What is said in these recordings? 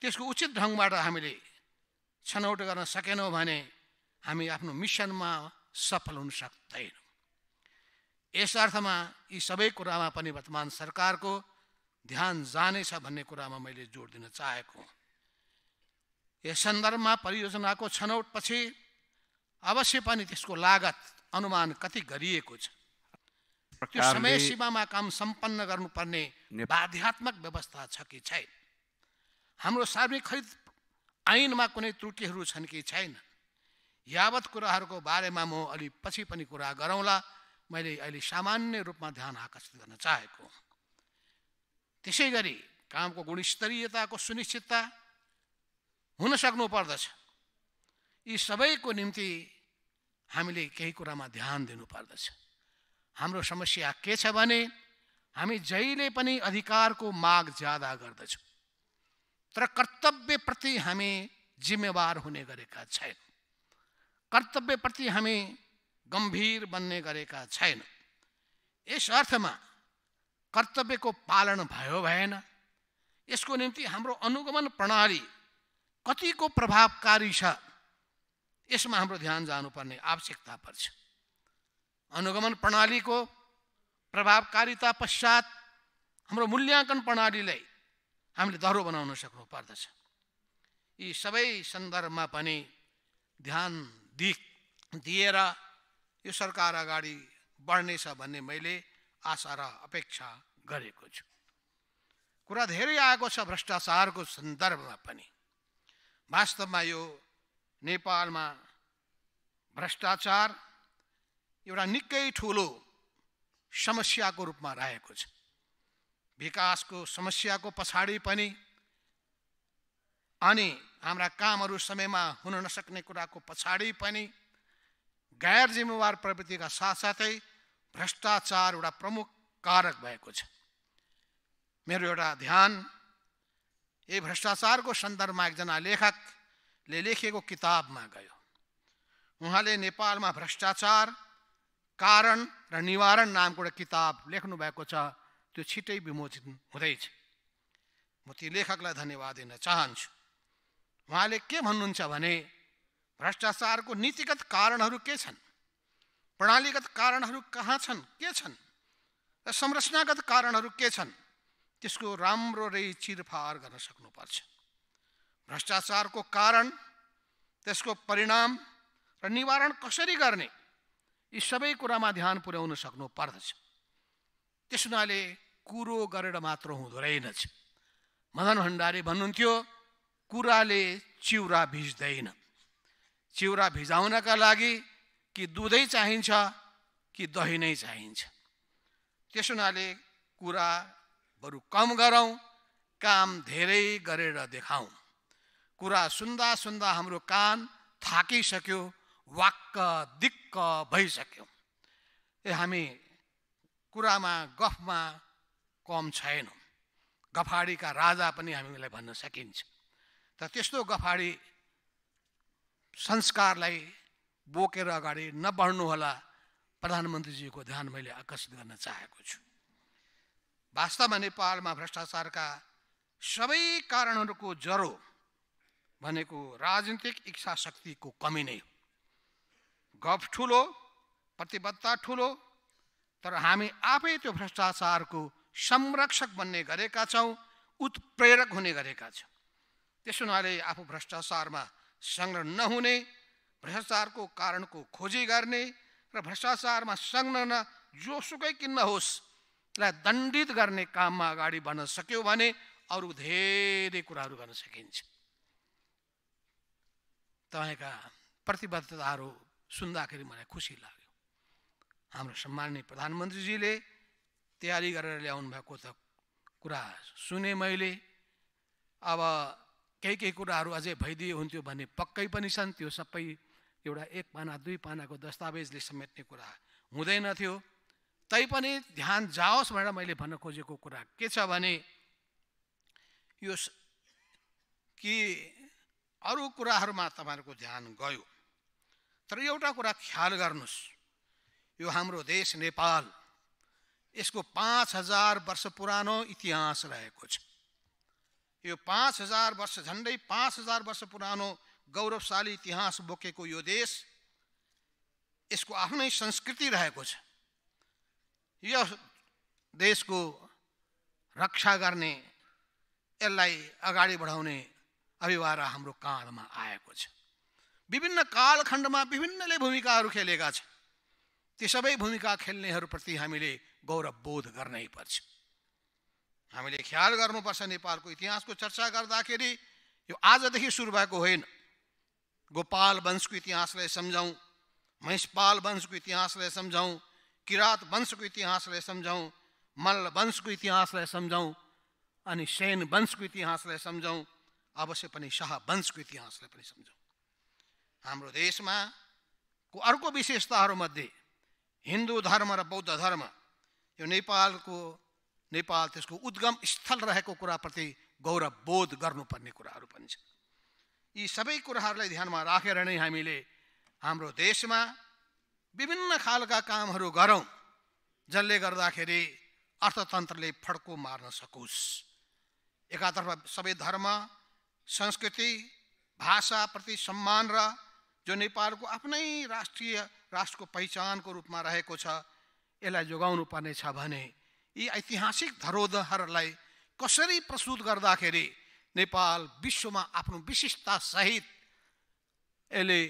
त्यसको उचित ढङ्गबाट हामीले छनौट गर्न सकेनौँ भने हामी आफ्नो मिसनमा सफल हुन सक्दैनौँ यस अर्थमा यी सबै कुरामा पनि वर्तमान सरकारको ध्यान जानेछ भन्ने कुरामा मैले जोड दिन चाहेको हुँ यस सन्दर्भमा परियोजनाको छनौटपछि अवश्य पनि त्यसको लागत अनुमान कति गरिएको छ त्यो समय सीमामा काम सम्पन्न गर्नुपर्ने बाध्यात्मक व्यवस्था छ कि छैन हाम्रो सार्वजनिक खरिद ऐनमा कुनै त्रुटिहरू छन् कि छैन यावत कुराहरूको बारेमा म अलि पछि पनि कुरा गरौँला मैले अहिले सामान्य रूपमा ध्यान आकर्षित गर्न चाहेको त्यसै गरी कामको गुणस्तरीयताको सुनिश्चितता हुन सक्नु पर्दछ यी सबैको निम्ति हामीले केही कुरामा ध्यान दिनुपर्दछ हाम्रो समस्या के छ भने हामी जहिले पनि अधिकारको माग ज्यादा गर्दछौँ तर कर्तव्यप्रति हामी जिम्मेवार हुने गरेका छैनौँ कर्तव्यप्रति हामी गम्भीर बन्ने गरेका छैनौँ यस अर्थमा कर्तव्यको पालन भयो भएन यसको निम्ति हाम्रो अनुगमन प्रणाली कतिको प्रभावकारी छ यसमा हाम्रो ध्यान जानुपर्ने आवश्यकता पर्छ अनुगमन प्रणालीको प्रभावकारिता पश्चात हाम्रो मूल्याङ्कन प्रणालीलाई हामीले दह्रो बनाउन सक्नु पर्दछ यी सबै सन्दर्भमा पनि ध्यान दि दिएर यो सरकार अगाडि बढ्नेछ भन्ने मैले आशा र अपेक्षा गरेको छु कुरा धेरै आएको छ भ्रष्टाचारको सन्दर्भमा पनि वास्तवमा यो नेपालमा भ्रष्टाचार एउटा निकै ठुलो समस्याको रूपमा रहेको छ विकासको समस्याको पछाडि पनि अनि हाम्रा कामहरू समयमा हुन नसक्ने कुराको पछाडि पनि गैर जिम्मेवार प्रवृत्तिका साथसाथै भ्रष्टाचार एउटा प्रमुख कारक भएको छ मेरो एउटा ध्यान यही भ्रष्टाचारको सन्दर्भमा एकजना लेखकले लेखेको किताबमा गयो उहाँले नेपालमा भ्रष्टाचार कारण र निवारण नामको एउटा किताब लेख्नु भएको छ त्यो छिटै विमोचित हुँदैछ म ती लेखकलाई धन्यवाद दिन चाहन्छु उहाँले के भन्नुहुन्छ भने भ्रष्टाचारको नीतिगत कारणहरू के छन् प्रणालीगत कारणहरू कहाँ छन् के छन् र संरचनागत कारणहरू के छन् त्यसको राम्रो चिरफार गर्न सक्नुपर्छ भ्रष्टाचारको कारण त्यसको परिणाम र निवारण कसरी गर्ने यी सबै कुरामा ध्यान पुर्याउन सक्नु पर्दछ त्यस हुनाले कुरो गरेर मात्र हुँदो रहेनछ मदन भण्डारी भन्नुहुन्थ्यो कुराले चिउरा भिज्दैन चिउरा भिजाउनका लागि कि दुधै चाहिन्छ कि दही नै चाहिन्छ त्यस हुनाले कुरा बरु कम गरौँ काम धेरै गरेर देखाउँ कुरा सुन्दा सुन्दा हाम्रो कान थाकिसक्यो वाक्क दिक्क भइसक्यो ए हामी कुरामा गफमा कम छैनौँ गफाडीका राजा पनि हामीलाई भन्न सकिन्छ तर त्यस्तो गफाडी संस्कारलाई बोकेर अगाडि नबढ्नुहोला प्रधानमन्त्रीजीको ध्यान मैले आकर्षित गर्न चाहेको छु वास्तवमा नेपालमा भ्रष्टाचारका सबै कारणहरूको जरो भनेको राजनीतिक इच्छा शक्तिको कमी नै हो गफ ठुलो प्रतिबद्धता ठुलो तर हामी आफै त्यो भ्रष्टाचारको संरक्षक बन्ने गरेका छौँ उत्प्रेरक हुने गरेका छौँ त्यस हुनाले आफू भ्रष्टाचारमा संलग्न नहुने भ्रष्टाचारको कारणको खोजी गर्ने र भ्रष्टाचारमा संलग्न जोसुकै किन्न होस् त्यसलाई दण्डित गर्ने काममा अगाडि बढ्न सक्यो भने अरू धेरै कुराहरू गर्न सकिन्छ तपाईँका प्रतिबद्धताहरू सुन्दाखेरि मलाई खुसी लाग्यो हाम्रो सम्माननीय प्रधानमन्त्रीजीले तयारी गरेर ल्याउनु भएको त कुरा सुने मैले अब केही केही कुराहरू अझै भइदिए हुन्थ्यो भन्ने पक्कै पनि छन् त्यो सबै एउटा एक पाना दुई पानाको दस्तावेजले समेट्ने कुरा हुँदैन थियो तैपनि ध्यान जाओस् भनेर मैले भन्न खोजेको कुरा के छ भने यो कि अरू कुराहरूमा तपाईँहरूको ध्यान गयो तर एउटा कुरा ख्याल गर्नुहोस् यो हाम्रो देश नेपाल यसको पाँच हजार वर्ष पुरानो इतिहास रहेको छ यो पाँच हजार वर्ष झन्डै पाँच हजार वर्ष पुरानो गौरवशाली इतिहास बोकेको यो देश यसको आफ्नै संस्कृति रहेको छ यो देशको रक्षा गर्ने यसलाई अगाडि बढाउने अभिवार हाम्रो काँधमा आएको छ विभिन्न कालखण्डमा विभिन्नले भूमिकाहरू खेलेका छन् ती सबै भूमिका खेल्नेहरूप्रति हामीले गौरवबोध पर्च हमें ख्याल गर्नुपर्छ नेपालको चर्चा कराखे आज देखि सुरु भाग गोपाल वंश को इतिहास समझाऊ महिषपाल को इतिहास समझाऊ किरात वंशको इतिहासलाई सम्झौँ मल्ल को इतिहास समझाऊ अन वंश को इतिहास समझाऊ अवश्य पनि शाह वंशको इतिहासलाई पनि हम देश में को अर्को मध्य हिंदू धर्म र बौद्ध धर्म यो नेपालको नेपाल त्यसको उद्गम स्थल रहेको कुराप्रति गौरव बोध गर्नुपर्ने कुराहरू पनि छ यी सबै कुराहरूलाई ध्यानमा राखेर नै हामीले हाम्रो देशमा विभिन्न खालका कामहरू गरौँ जसले गर्दाखेरि अर्थतन्त्रले फड्को मार्न सकोस् एकातर्फ सबै धर्म संस्कृति भाषाप्रति सम्मान र जो नेपालको आफ्नै राष्ट्रिय राष्ट्रको पहिचानको रूपमा रहेको छ यसलाई जोगाउनु पर्नेछ भने यी ऐतिहासिक धरोहरहरूलाई कसरी प्रस्तुत गर्दाखेरि नेपाल विश्वमा आफ्नो विशिष्टतासहित यसले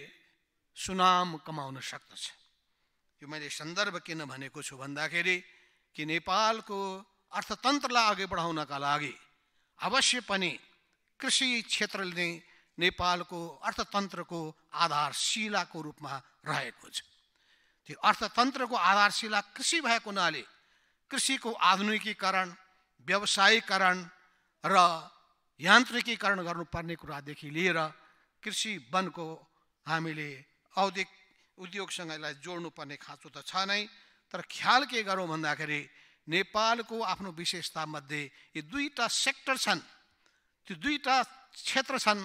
सुनाम कमाउन सक्दछ यो मैले सन्दर्भ किन भनेको छु भन्दाखेरि कि नेपालको अर्थतन्त्रलाई अघि बढाउनका लागि अवश्य पनि कृषि क्षेत्रले नै नेपालको अर्थतन्त्रको आधारशिलाको रूपमा रहेको छ यो अर्थतन्त्रको आधारशिला कृषि भएको हुनाले कृषिको आधुनिकीकरण व्यवसायीकरण र यान्त्रिकीकरण गर्नुपर्ने कुरादेखि लिएर कृषि वनको हामीले औद्योगिक उद्योगसँग यसलाई जोड्नुपर्ने खाँचो त छ नै तर ख्याल के गरौँ भन्दाखेरि नेपालको आफ्नो विशेषतामध्ये यी दुईवटा सेक्टर छन् त्यो दुईवटा क्षेत्र छन्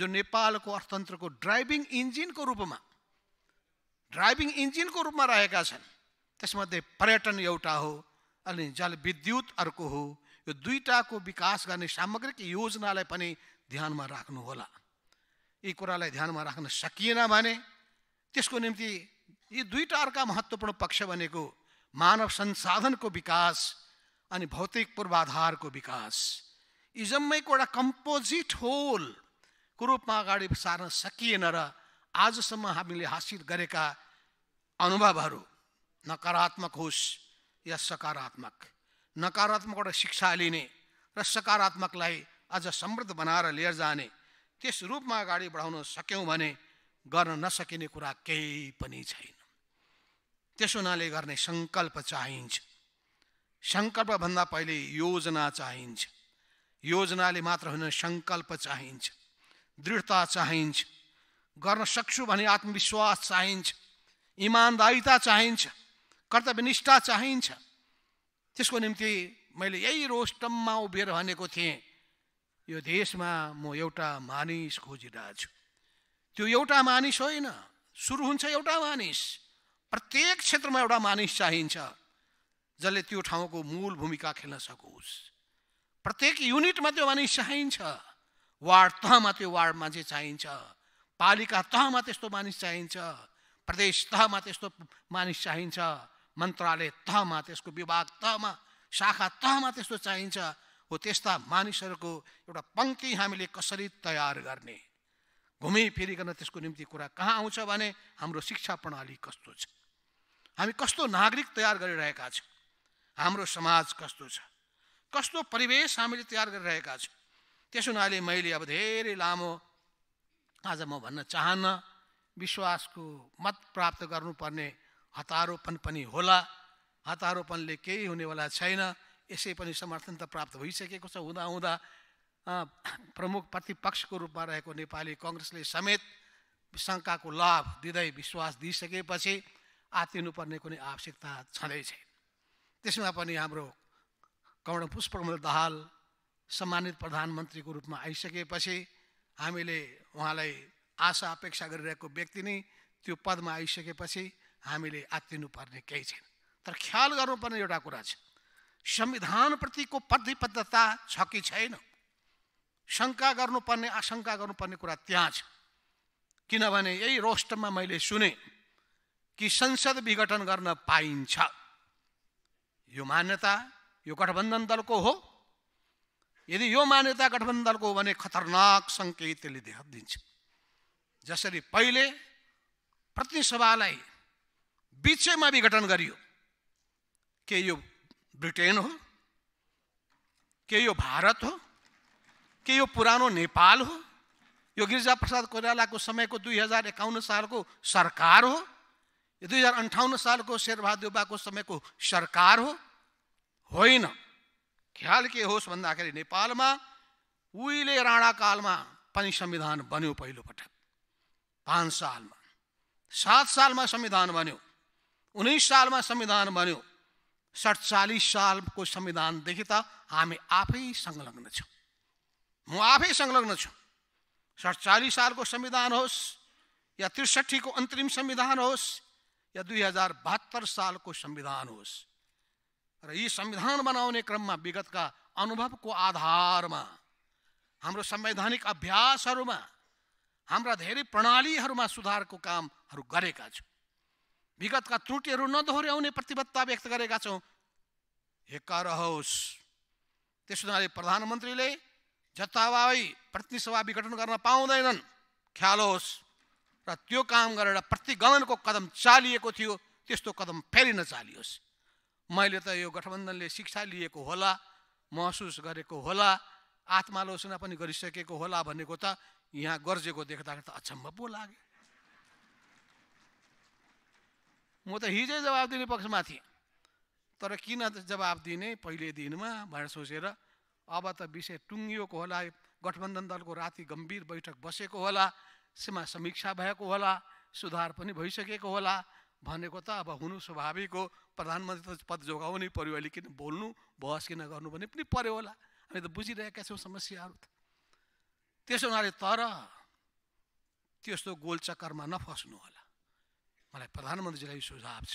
जो नेपालको अर्थतन्त्रको ड्राइभिङ इन्जिनको रूपमा ड्राइभिङ इन्जिनको रूपमा रहेका छन् त्यसमध्ये पर्यटन एउटा हो अनि जल विद्युत अर्को हो यो दुईवटाको विकास गर्ने सामग्रिक योजनालाई पनि ध्यानमा राख्नुहोला यी कुरालाई ध्यानमा राख्न सकिएन भने त्यसको निम्ति यी दुईवटा अर्का महत्त्वपूर्ण पक्ष भनेको मानव संसाधनको विकास अनि भौतिक पूर्वाधारको विकास यी जम्मैको एउटा कम्पोजिट होलको रूपमा अगाडि सार्न सकिएन र आजसम्म हामीले हासिल गरेका अनुभवहरू नकारात्मक होस् या सकारात्मक नकारात्मकबाट शिक्षा लिने र सकारात्मकलाई अझ समृद्ध बनाएर लिएर जाने त्यस रूपमा अगाडि बढाउन सक्यौँ भने गर्न नसकिने कुरा केही पनि छैन त्यसो हुनाले गर्ने सङ्कल्प चाहिन्छ सङ्कल्पभन्दा पहिले योजना चाहिन्छ योजनाले मात्र होइन सङ्कल्प चाहिन्छ दृढता चाहिन्छ गर्न सक्छु भने आत्मविश्वास चाहिन्छ इमान्दारिता चाहिन्छ कर्तव्यनिष्ठा चाहिन्छ त्यसको निम्ति मैले यही रोस्टममा उभिएर भनेको थिएँ यो देशमा म एउटा मानिस खोजिरहेछु त्यो एउटा मानिस होइन सुरु हुन्छ एउटा मानिस प्रत्येक क्षेत्रमा एउटा मानिस चाहिन्छ जसले त्यो ठाउँको मूल भूमिका खेल्न सकोस् प्रत्येक युनिटमा त्यो मानिस चाहिन्छ वार्ड तहमा त्यो वार्डमा चाहिँ चाहिन्छ पालिका तहमा त्यस्तो मानिस चाहिन्छ प्रदेश तहमा त्यस्तो मानिस चाहिन्छ मन्त्रालय तहमा त्यसको विभाग तहमा शाखा तहमा त्यस्तो चाहिन्छ हो त्यस्ता मानिसहरूको एउटा पङ्क्ति हामीले कसरी तयार गर्ने घुमिफिरिकन त्यसको निम्ति कुरा कहाँ आउँछ भने हाम्रो शिक्षा प्रणाली कस्तो छ हामी कस्तो नागरिक तयार गरिरहेका छौँ हाम्रो समाज कस्तो छ कस्तो परिवेश हामीले तयार गरिरहेका छौँ त्यस हुनाले मैले अब धेरै लामो आज म भन्न चाहन्न विश्वासको मत प्राप्त गर्नुपर्ने हतारोपण पनि होला हतारोपणले केही हुनेवाला छैन यसै पनि समर्थन त प्राप्त भइसकेको छ हुँदाहुँदा प्रमुख प्रतिपक्षको रूपमा रहेको नेपाली कङ्ग्रेसले समेत शङ्काको लाभ दिँदै विश्वास दिइसकेपछि आत्तिनुपर्ने कुनै आवश्यकता छँदै छैन त्यसमा पनि हाम्रो कर्ण पुष्पकमल दाहाल सम्मानित प्रधानमन्त्रीको रूपमा आइसकेपछि हामीले उहाँलाई आशा अपेक्षा गरिरहेको व्यक्ति नै त्यो पदमा आइसकेपछि हामीले आत्तिनुपर्ने केही छैन तर ख्याल गर्नुपर्ने एउटा कुरा छ संविधानप्रतिको प्रतिबद्धता छ कि छैन शङ्का गर्नुपर्ने आशङ्का गर्नुपर्ने कुरा त्यहाँ छ किनभने यही रोस्टमा मैले सुने कि संसद विघटन गर्न पाइन्छ यो मान्यता यो गठबन्धन दलको हो यदि यो मान्यता गठबन्धनको हो भने खतरनाक सङ्केत त्यसले देख दिन्छ जसरी पहिले प्रतिसभालाई बिचैमा विघटन गरियो के यो ब्रिटेन हो के यो भारत हो के यो पुरानो नेपाल हो यो गिरिजा प्रसाद कोइरालाको समयको दुई हजार एकाउन्न सालको सरकार हो यो दुई हजार अन्ठाउन्न सालको शेरबहादुर समयको सरकार हो होइन ख्याल के होस् भन्दाखेरि नेपालमा उहिले राणाकालमा पनि संविधान बन्यो पहिलोपटक पाँच सालमा सात सालमा संविधान बन्यो उन्नाइस सालमा संविधान बन्यो सडचालिस सालको संविधानदेखि त हामी आफै संलग्न छौँ म आफै संलग्न छु सडचालिस सालको संविधान होस् या त्रिसठीको अन्तरिम संविधान होस् या दुई हजार बहत्तर सालको संविधान होस् र यी संविधान बनाउने क्रममा विगतका अनुभवको आधारमा हाम्रो संवैधानिक अभ्यासहरूमा हाम्रा धेरै प्रणालीहरूमा सुधारको कामहरू गरेका छौँ विगतका त्रुटिहरू नदोहोऱ्याउने प्रतिबद्धता व्यक्त गरेका छौँ हेक्का रहोस् त्यस हुनाले प्रधानमन्त्रीले जताभावी प्रतिनिधिसभा विघटन गर्न पाउँदैनन् ख्याल होस् र त्यो काम गरेर प्रतिगमनको कदम चालिएको थियो त्यस्तो कदम फेरि नचालियोस् मैले त यो गठबन्धनले शिक्षा लिएको होला महसुस गरेको होला आत्मालोचना पनि गरिसकेको होला भनेको त यहाँ गर्जेको देख्दाखेरि त अचम्म पो लाग्यो म त हिजै जवाब दिने पक्षमा थिएँ तर किन जवाब दिने पहिले दिनमा भनेर सोचेर अब त विषय टुङ्गिएको होला गठबन्धन दलको राति गम्भीर बैठक बसेको होला सीमा समीक्षा भएको होला सुधार पनि भइसकेको होला भनेको त अब हुनु स्वाभाविक हो प्रधानमन्त्री त पद जोगाउनै पऱ्यो अहिले किन बोल्नु बहस किन गर्नु भने पनि पऱ्यो होला हामी त बुझिरहेका छौँ समस्याहरू त त्यसो हुनाले तर त्यस्तो गोल चक्करमा नफस्नु होला मलाई प्रधानमन्त्रीलाई सुझाव छ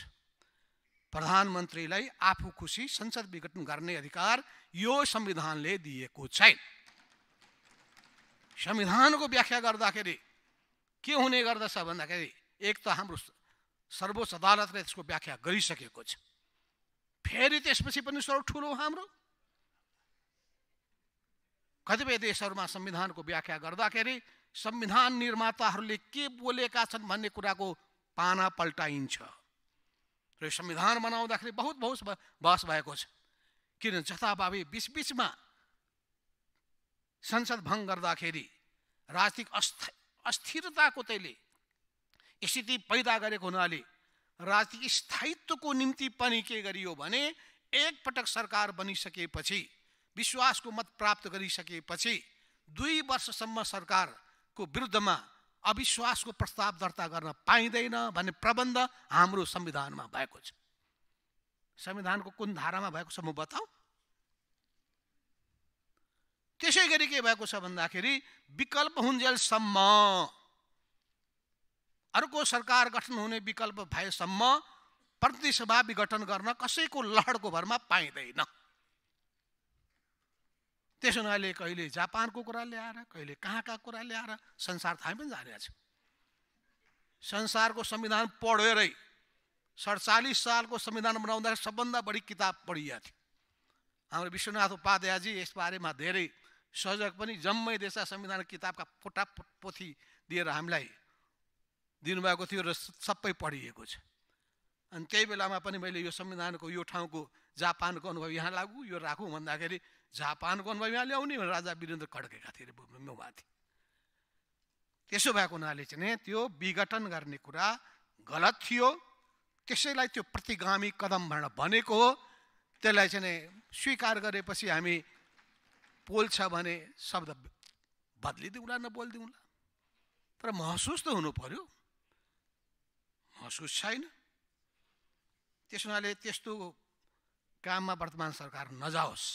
प्रधानमन्त्रीलाई आफू खुसी संसद विघटन गर्ने अधिकार यो संविधानले दिएको छैन संविधानको व्याख्या गर्दाखेरि के हुने गर्दछ भन्दाखेरि एक त हाम्रो सर्वोच्च अदालतले त्यसको व्याख्या गरिसकेको छ फेरि त्यसपछि पनि स्वर ठुलो हाम्रो कतिपय देशहरूमा संविधानको व्याख्या गर्दाखेरि संविधान निर्माताहरूले के बोलेका छन् भन्ने कुराको पाना पल्टाइन्छ र यो संविधान बनाउँदाखेरि बहुत बहुत बहस भएको छ किन जथाभावी बिचबिचमा संसद भङ्ग गर्दाखेरि राजनीतिक अस्थ अस्थिरताको त्यसले स्थिति पैदा गरेको हुनाले राजनीतिक स्थायित्वको निम्ति पनि के गरियो भने एकपटक सरकार बनिसकेपछि विश्वासको मत प्राप्त गरिसकेपछि दुई वर्षसम्म सरकारको विरुद्धमा अविश्वासको प्रस्ताव दर्ता गर्न पाइँदैन भन्ने प्रबन्ध हाम्रो संविधानमा भएको छ संविधानको कुन धारामा भएको छ म बताऊ त्यसै गरी के भएको छ भन्दाखेरि विकल्प हुन्जेलसम्म अर्को सरकार गठन हुने विकल्प भएसम्म प्रतिसभा विघटन गर्न कसैको लहरको भरमा पाइँदैन त्यस हुनाले कहिले जापानको कुरा ल्याएर कहिले कहाँका कुरा ल्याएर संसार थाहै पनि जानेका छौँ संसारको संविधान पढेरै सडचालिस सालको संविधान बनाउँदा सबभन्दा बढी किताब पढिया थियो हाम्रो विश्वनाथ उपाध्यायजी यसबारेमा धेरै सजग पनि जम्मै देशका संविधान किताबका फोटा पोथी दिएर हामीलाई दिनुभएको थियो र सबै पढिएको छ अनि त्यही बेलामा पनि मैले यो संविधानको यो ठाउँको जापानको अनुभव यहाँ लागु यो राखौँ भन्दाखेरि जापानको अनुभव यहाँ ल्याउने राजा वीरेन्द्र खड्केका थिए मेउमाथि त्यसो भएको हुनाले चाहिँ त्यो विघटन गर्ने कुरा गलत थियो त्यसैलाई त्यो प्रतिगामी कदम भनेर भनेको हो त्यसलाई चाहिँ स्वीकार गरेपछि हामी पोल्छ भने शब्द बदलिदिउँला नबोलिदिउँला तर महसुस त हुनु पऱ्यो महसुस छैन त्यस हुनाले त्यस्तो काममा वर्तमान सरकार नजाओस्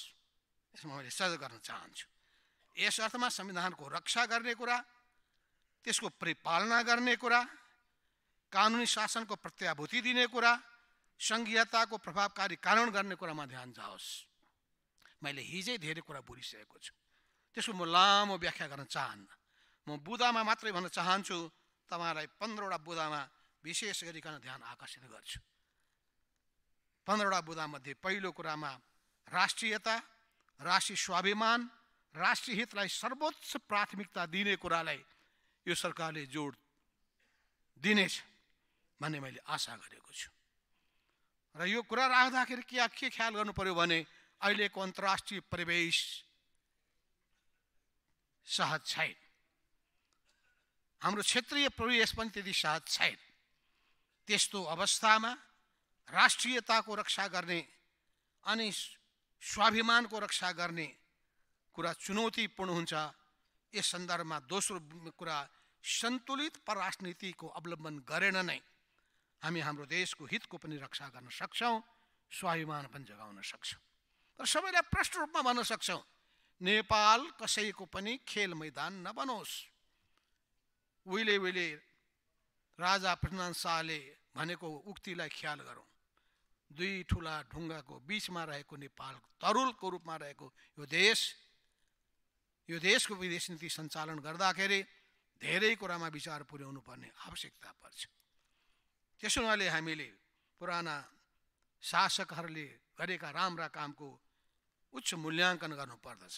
यसमा मैले सजग गर्न चाहन्छु यस अर्थमा संविधानको रक्षा गर्ने कुरा त्यसको परिपालना गर्ने कुरा कानुनी शासनको प्रत्याभूति दिने कुरा सङ्घीयताको प्रभावकारी कानुन गर्ने कुरामा ध्यान जाओस् मैले हिजै धेरै कुरा बुझिसकेको छु त्यसको म लामो व्याख्या गर्न चाहन्न म बुदामा मात्रै भन्न चाहन्छु तपाईँलाई पन्ध्रवटा बुदामा विशेष गरिकन ध्यान आकर्षित गर्छु पन्ध्रवटा बुदामध्ये पहिलो कुरामा राष्ट्रियता राष्ट्रिय स्वाभिमान राष्ट्रिय हितलाई सर्वोच्च प्राथमिकता दिने कुरालाई यो सरकारले जोड दिनेछ भन्ने मैले आशा गरेको छु र यो कुरा राख्दाखेरि के के ख्याल गर्नु पर्यो भने अहिलेको अन्तर्राष्ट्रिय परिवेश सहज छैन हाम्रो क्षेत्रीय परिवेश पनि त्यति सहज छैन त्यस्तो अवस्थामा राष्ट्रियताको रक्षा गर्ने अनि स्वाभिमानको रक्षा गर्ने कुरा चुनौतीपूर्ण हुन्छ यस सन्दर्भमा दोस्रो कुरा सन्तुलित परराष्ट्र नीतिको अवलम्बन गरेन नै हामी हाम्रो देशको हितको पनि रक्षा गर्न सक्छौँ स्वाभिमान पनि जगाउन सक्छौँ र सबैलाई प्रष्ट रूपमा भन्न सक्छौँ नेपाल कसैको पनि खेल मैदान नबनोस् उहिले उहिले राजा पृथ्वीनारायण शाहले भनेको उक्तिलाई ख्याल गरौँ दुई ठुला ढुङ्गाको बिचमा रहेको नेपाल तरुलको रूपमा रहेको यो देश यो देशको विदेश नीति सञ्चालन गर्दाखेरि धेरै कुरामा विचार पुर्याउनु पर्ने आवश्यकता पर्छ त्यसो हुनाले हामीले पुराना शासकहरूले गरेका राम्रा कामको उच्च मूल्याङ्कन गर्नुपर्दछ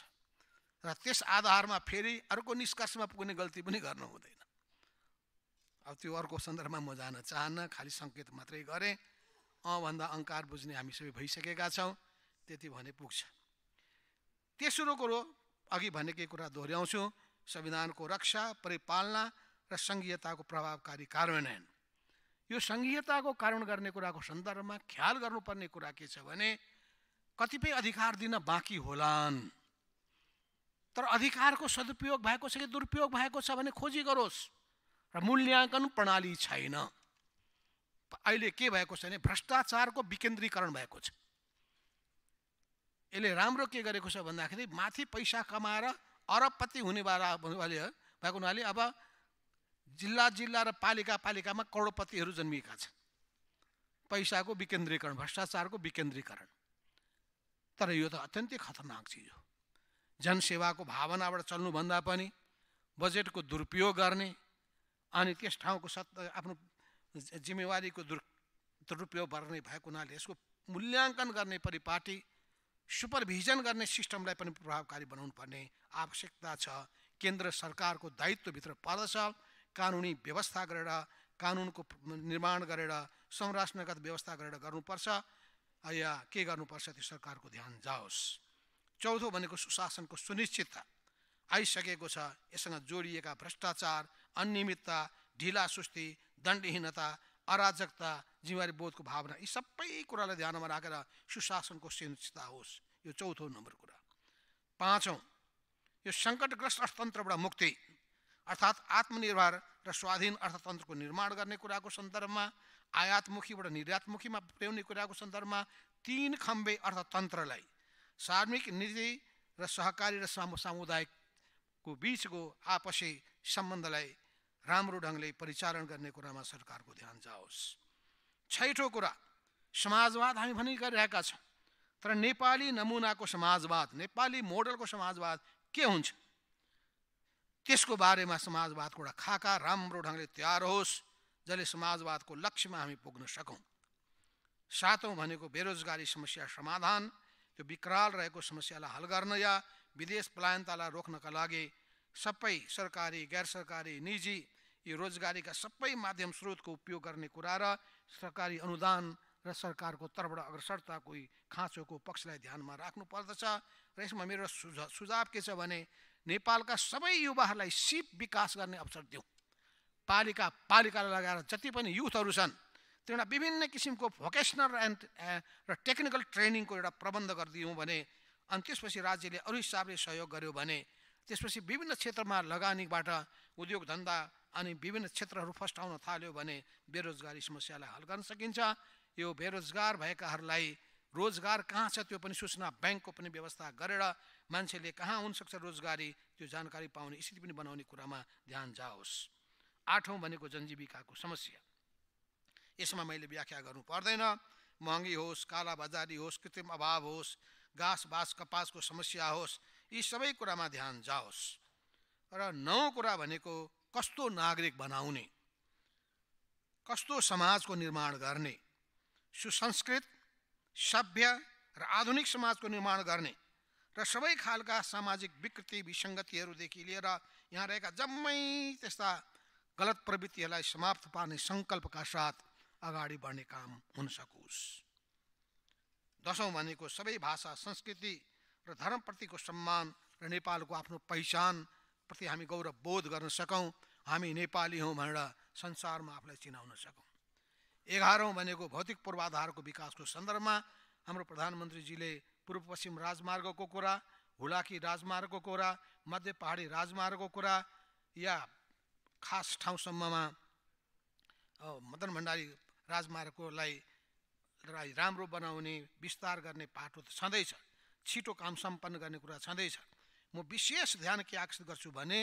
र त्यस आधारमा फेरि अर्को निष्कर्षमा पुग्ने गल्ती पनि गर्नु हुँदैन अब त्यो अर्को सन्दर्भमा म जान चाहन्न खालि सङ्केत मात्रै गरेँ अँ भन्दा अङ्कार बुझ्ने हामी सबै भइसकेका छौँ त्यति भने पुग्छ तेस्रो कुरो अघि भनेकै कुरा दोहोऱ्याउँछु संविधानको रक्षा परिपालना र सङ्घीयताको प्रभावकारी कार्यान्वयन यो सङ्घीयताको कारण गर्ने कुराको सन्दर्भमा ख्याल गर्नुपर्ने कुरा के छ भने कतिपय अधिकार दिन बाँकी होलान् तर अधिकारको सदुपयोग भएको छ कि दुरुपयोग भएको छ भने खोजी गरोस् र मूल्याङ्कन प्रणाली छैन अहिले के भएको छ भने भ्रष्टाचारको विकेन्द्रीकरण भएको छ यसले राम्रो के गरेको छ भन्दाखेरि माथि पैसा कमाएर अरबपति हुने वाले भएको हुनाले अब जिल्ला जिल्ला र पालिका पालिकामा करोडपतिहरू जन्मिएका छन् पैसाको विकेन्द्रीकरण भ्रष्टाचारको विकेन्द्रीकरण तर यो त अत्यन्तै खतरनाक चिज हो जनसेवाको भावनाबाट चल्नुभन्दा पनि बजेटको दुरुपयोग गर्ने अनि त्यस ठाउँको सत् आफ्नो जिम्मेवारीको दुर् दुरुपयोग गर्ने भएको हुनाले यसको मूल्याङ्कन गर्ने परिपाटी सुपरभिजन गर्ने सिस्टमलाई पनि प्रभावकारी बनाउनु पर्ने आवश्यकता छ केन्द्र सरकारको दायित्वभित्र पर्दछ कानुनी व्यवस्था गरेर कानुनको निर्माण गरेर संरचनागत व्यवस्था गरेर गर्नुपर्छ या के गर्नुपर्छ त्यो सरकारको ध्यान जाओस् चौथो भनेको सुशासनको सुनिश्चितता आइसकेको छ यससँग जोडिएका भ्रष्टाचार अनियमितता ढिला सुस्ती दण्डहीनता अराजकता जिम्मेवारी बोधको भावना यी सबै कुरालाई ध्यानमा राखेर सुशासनको सुनिश्चितता होस् यो चौथो नम्बर कुरा पाँचौँ यो सङ्कटग्रस्त अर्थतन्त्रबाट मुक्ति अर्थात् आत्मनिर्भर र स्वाधीन अर्थतन्त्रको निर्माण गर्ने कुराको सन्दर्भमा आयातमुखीबाट निर्यातमुखीमा पुर्याउने कुराको सन्दर्भमा तिन खम्बे अर्थतन्त्रलाई सार्मिक निजी र सहकारी र सामुदायिकको बिचको आपसी सम्बन्धलाई राम्रो ढङ्गले परिचालन गर्ने कुरामा सरकारको ध्यान जाओस् छैठौँ कुरा समाजवाद हामी भनि गरिरहेका छौँ तर नेपाली नमुनाको समाजवाद नेपाली मोडलको समाजवाद के हुन्छ त्यसको बारेमा समाजवादको एउटा खाका राम्रो ढङ्गले तयार होस् जसले समाजवादको लक्ष्यमा हामी पुग्न सकौँ सातौँ भनेको बेरोजगारी समस्या समाधान त्यो विकराल रहेको समस्यालाई हल गर्न या विदेश पलायनतालाई रोक्नका लागि सबै सरकारी गैर सरकारी निजी यो रोजगारीका सबै माध्यम स्रोतको उपयोग गर्ने कुरा र सरकारी अनुदान र सरकारको तर्फबाट अग्रसरताको खाँचोको पक्षलाई ध्यानमा राख्नु पर्दछ र यसमा मेरो सुझाव के छ भने नेपालका सबै युवाहरूलाई सिप विकास गर्ने अवसर दिउँ पालिका पालिकालाई लगाएर जति पनि युथहरू छन् तिनीहरूलाई विभिन्न किसिमको भोकेसनल एन्ड र टेक्निकल ट्रेनिङको एउटा प्रबन्ध गरिदिउँ भने अनि त्यसपछि राज्यले अरू हिसाबले सहयोग गर्यो भने त्यसपछि विभिन्न क्षेत्रमा लगानीबाट उद्योग धन्दा अनि विभिन्न क्षेत्रहरू फस्टाउन थाल्यो भने बेरोजगारी समस्यालाई हल गर्न सकिन्छ यो बेरोजगार भएकाहरूलाई रोजगार कहाँ छ त्यो पनि सूचना ब्याङ्कको पनि व्यवस्था गरेर मान्छेले कहाँ हुनसक्छ रोजगारी त्यो जानकारी पाउने स्थिति पनि बनाउने कुरामा ध्यान जाओस् आठौँ भनेको जनजीविकाको समस्या यसमा मैले व्याख्या गर्नु पर्दैन महँगी होस् कालाबजारी होस् कृत्रिम अभाव होस् घाँस बाँस कपासको समस्या होस् यी सबै कुरामा ध्यान जाओस् र नौ कुरा भनेको कस्तो नागरिक बनाउने कस्तो समाजको निर्माण गर्ने सुसंस्कृत सभ्य र आधुनिक समाजको निर्माण गर्ने र सबै खालका सामाजिक विकृति विसङ्गतिहरूदेखि लिएर यहाँ रहेका जम्मै त्यस्ता गलत प्रवृत्तिहरूलाई समाप्त पार्ने सङ्कल्पका साथ अगाडि बढ्ने काम हुन सकोस् दसौँ भनेको सबै भाषा संस्कृति र धर्मप्रतिको सम्मान र नेपालको आफ्नो पहिचान प्रति हामी गौरव बोध गर्न सकौँ हामी नेपाली हौँ भनेर संसारमा आफूलाई चिनाउन सकौँ एघारौँ भनेको भौतिक पूर्वाधारको विकासको सन्दर्भमा हाम्रो प्रधानमन्त्रीजीले पूर्व पश्चिम राजमार्गको कुरा हुलाकी राजमार्गको कुरा मध्य पहाडी राजमार्गको कुरा या खास ठाउँसम्ममा मदन भण्डारी राजमार्गकोलाई राम्रो बनाउने विस्तार गर्ने पाटो छँदैछ छिटो काम सम्पन्न गर्ने कुरा छँदैछ म विशेष ध्यान के आकर्षित गर्छु भने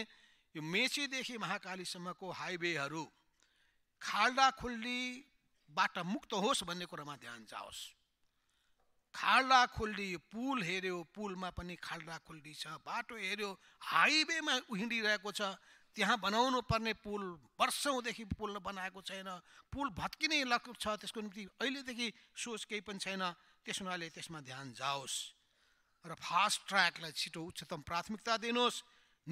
यो मेचीदेखि महाकालीसम्मको हाइवेहरू खाल्डाखुल्डीबाट मुक्त होस् भन्ने कुरामा ध्यान जाओस् खाल्डा यो पुल हेऱ्यो पुलमा पनि खाल्डा खुल्डी छ बाटो हेऱ्यो हाइवेमा उहिँडिरहेको छ त्यहाँ बनाउनु पर्ने पुल वर्षौँदेखि पुल बनाएको छैन पुल भत्किने लक छ त्यसको निम्ति अहिलेदेखि सोच केही पनि छैन त्यस हुनाले त्यसमा ध्यान जाओस् र फास्ट ट्र्याकलाई छिटो उच्चतम प्राथमिकता दिनुहोस्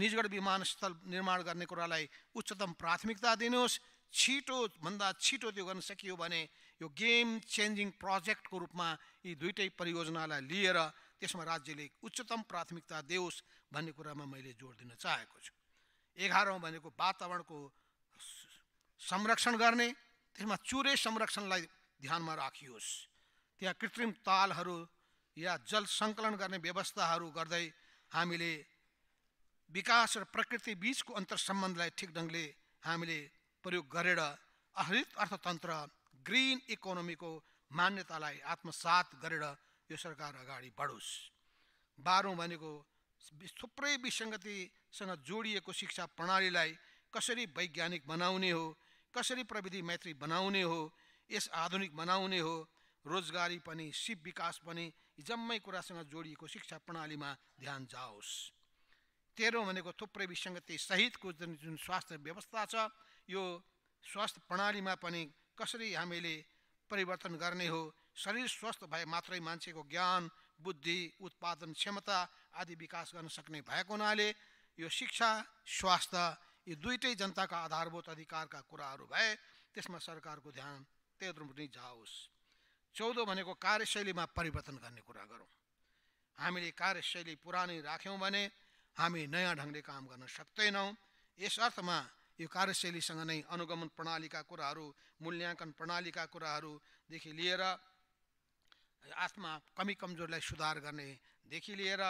निजगढ विमानस्थल निर्माण गर्ने कुरालाई उच्चतम प्राथमिकता दिनुहोस् छिटोभन्दा छिटो त्यो गर्न सकियो भने यो गेम चेन्जिङ प्रोजेक्टको रूपमा यी दुइटै परियोजनालाई लिएर त्यसमा राज्यले उच्चतम प्राथमिकता दियोस् भन्ने कुरामा मैले जोड दिन चाहेको छु एघारौँ भनेको वातावरणको संरक्षण गर्ने त्यसमा चुरे संरक्षणलाई ध्यानमा राखियोस् त्यहाँ कृत्रिम तालहरू या जल सङ्कलन गर्ने व्यवस्थाहरू गर्दै हामीले विकास र प्रकृति बिचको अन्तरसम्बन्धलाई ठिक ढङ्गले हामीले प्रयोग गरेर हरित अर्थतन्त्र ग्रिन इकोनोमीको मान्यतालाई आत्मसात गरेर यो सरकार अगाडि बढोस् बाह्रौँ भनेको थुप्रै विसङ्गतिसँग जोडिएको शिक्षा प्रणालीलाई कसरी वैज्ञानिक बनाउने हो कसरी प्रविधि मैत्री बनाउने हो यस आधुनिक बनाउने हो रोजगारी पनि सिप विकास पनि जम्मै कुरासँग जोडिएको शिक्षा प्रणालीमा ध्यान जाओस् तेह्रौँ भनेको थुप्रै विसङ्गति सहितको जुन जुन स्वास्थ्य व्यवस्था छ यो स्वास्थ्य प्रणालीमा पनि कसरी हामीले परिवर्तन गर्ने हो शरीर स्वस्थ भए मात्रै मान्छेको ज्ञान बुद्धि उत्पादन क्षमता आदि विकास गर्न सक्ने भएको हुनाले यो शिक्षा स्वास्थ्य यी दुइटै जनताका आधारभूत अधिकारका कुराहरू भए त्यसमा सरकारको ध्यान तेह्र नै जाओस् चौध भनेको कार्यशैलीमा परिवर्तन गर्ने कुरा गरौँ हामीले कार्यशैली पुरानै राख्यौँ भने हामी नयाँ ढङ्गले काम गर्न सक्दैनौँ यस अर्थमा यो कार्यशैलीसँग नै अनुगमन प्रणालीका कुराहरू मूल्याङ्कन प्रणालीका कुराहरूदेखि लिएर आत्मा कमी कमजोरलाई सुधार गर्नेदेखि लिएर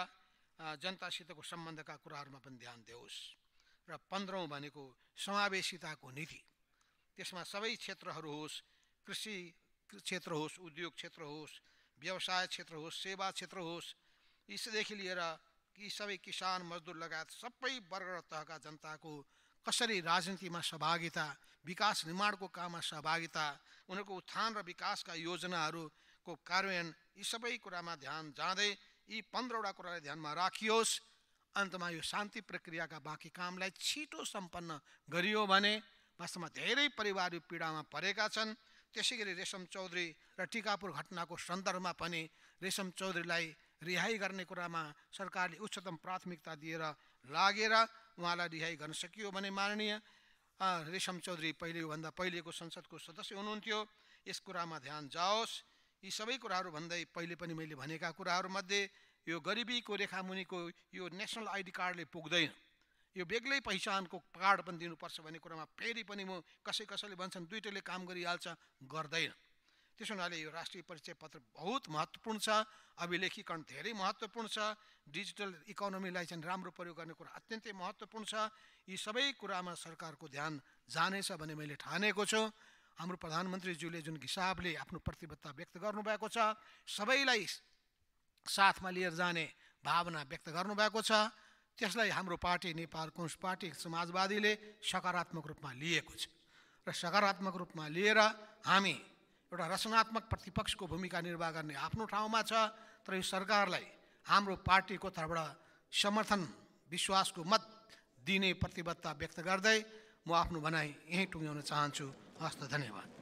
जनतासितको सम्बन्धका कुराहरूमा पनि ध्यान दियोस् र पन्ध्रौँ भनेको समावेशिताको नीति त्यसमा सबै क्षेत्रहरू होस् कृषि क्षेत्र होस् उद्योग क्षेत्र होस् व्यवसाय क्षेत्र होस् सेवा क्षेत्र होस् यसदेखि लिएर कि सबै किसान मजदुर लगायत सबै वर्ग र तहका जनताको कसरी राजनीतिमा सहभागिता विकास निर्माणको काममा सहभागिता उनीहरूको उत्थान र विकासका योजनाहरूको कार्यान्वयन यी सबै कुरामा ध्यान जाँदै यी पन्ध्रवटा कुरालाई ध्यानमा राखियोस् अन्तमा यो शान्ति प्रक्रियाका बाँकी कामलाई छिटो सम्पन्न गरियो भने वास्तवमा धेरै परिवार यो पीडामा परेका छन् त्यसै गरी रेशम चौधरी र टिकापुर घटनाको सन्दर्भमा पनि रेशम चौधरीलाई रिहाई गर्ने कुरामा सरकारले उच्चतम प्राथमिकता दिएर लागेर उहाँलाई रिहाई गर्न सकियो भने माननीय रेशम चौधरी पहिलेभन्दा पहिलेको संसदको सदस्य हुनुहुन्थ्यो यस कुरामा ध्यान जाओस् यी सबै कुराहरू भन्दै पहिले पनि मैले भनेका कुराहरूमध्ये यो गरिबीको रेखामुनिको यो नेसनल आइडी कार्डले पुग्दैन यो बेग्लै पहिचानको कार्ड पनि दिनुपर्छ भन्ने कुरामा फेरि पनि म कसै कसैले भन्छन् दुइटैले काम गरिहाल्छ गर्दैन त्यस हुनाले यो राष्ट्रिय परिचय पत्र बहुत महत्त्वपूर्ण छ अभिलेखीकरण धेरै महत्त्वपूर्ण छ डिजिटल इकोनोमीलाई चाहिँ राम्रो प्रयोग गर्ने कुरा अत्यन्तै महत्त्वपूर्ण छ यी सबै कुरामा सरकारको ध्यान जानेछ भन्ने मैले ठानेको छु हाम्रो प्रधानमन्त्रीज्यूले जुन हिसाबले आफ्नो प्रतिबद्धता व्यक्त गर्नुभएको छ सबैलाई साथमा लिएर जाने भावना व्यक्त गर्नुभएको छ त्यसलाई हाम्रो पार्टी नेपाल कम्युनिस्ट पार्टी समाजवादीले सकारात्मक रूपमा लिएको छ र सकारात्मक रूपमा लिएर हामी एउटा रचनात्मक प्रतिपक्षको भूमिका निर्वाह गर्ने आफ्नो ठाउँमा छ तर यो सरकारलाई हाम्रो पार्टीको तर्फबाट समर्थन विश्वासको मत दिने प्रतिबद्धता व्यक्त गर्दै म आफ्नो भनाइ यहीँ टुङ्ग्याउन चाहन्छु हस्त धन्यवाद